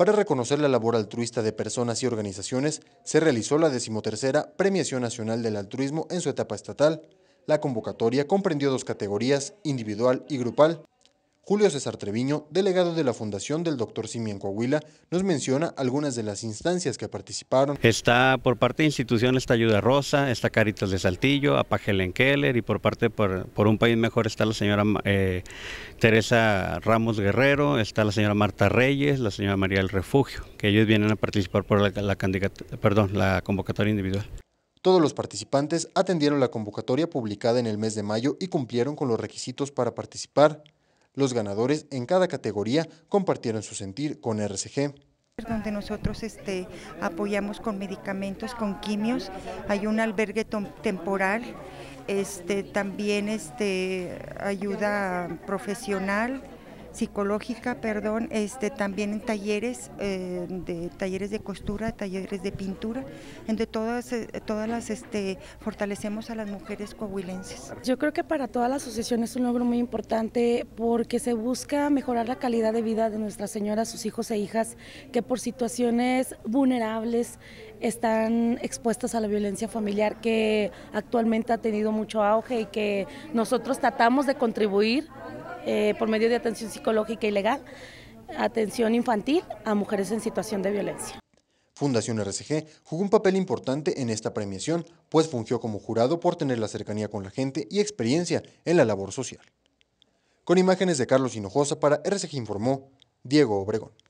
Para reconocer la labor altruista de personas y organizaciones, se realizó la decimotercera Premiación Nacional del Altruismo en su etapa estatal. La convocatoria comprendió dos categorías, individual y grupal. Julio César Treviño, delegado de la Fundación del Doctor Simi Coahuila, nos menciona algunas de las instancias que participaron. Está por parte de instituciones está Ayuda Rosa, está Caritas de Saltillo, Apagelen Keller y por parte por, un país mejor está la señora eh, Teresa Ramos Guerrero, está la señora Marta Reyes, la señora María del Refugio, que ellos vienen a participar por la, perdón, la convocatoria individual. Todos los participantes atendieron la convocatoria publicada en el mes de mayo y cumplieron con los requisitos para participar. Los ganadores en cada categoría compartieron su sentir con RCG donde nosotros este, apoyamos con medicamentos, con quimios, hay un albergue temporal, este, también este, ayuda profesional, psicológica, perdón, este, también en talleres, eh, de talleres de costura, talleres de pintura, entre todas, eh, todas las este, fortalecemos a las mujeres coahuilenses. Yo creo que para toda la asociación es un logro muy importante porque se busca mejorar la calidad de vida de nuestras señoras, sus hijos e hijas que por situaciones vulnerables están expuestas a la violencia familiar que actualmente ha tenido mucho auge y que nosotros tratamos de contribuir eh, por medio de atención psicológica y legal, atención infantil a mujeres en situación de violencia. Fundación RCG jugó un papel importante en esta premiación, pues fungió como jurado por tener la cercanía con la gente y experiencia en la labor social. Con imágenes de Carlos Hinojosa para RCG informó Diego Obregón.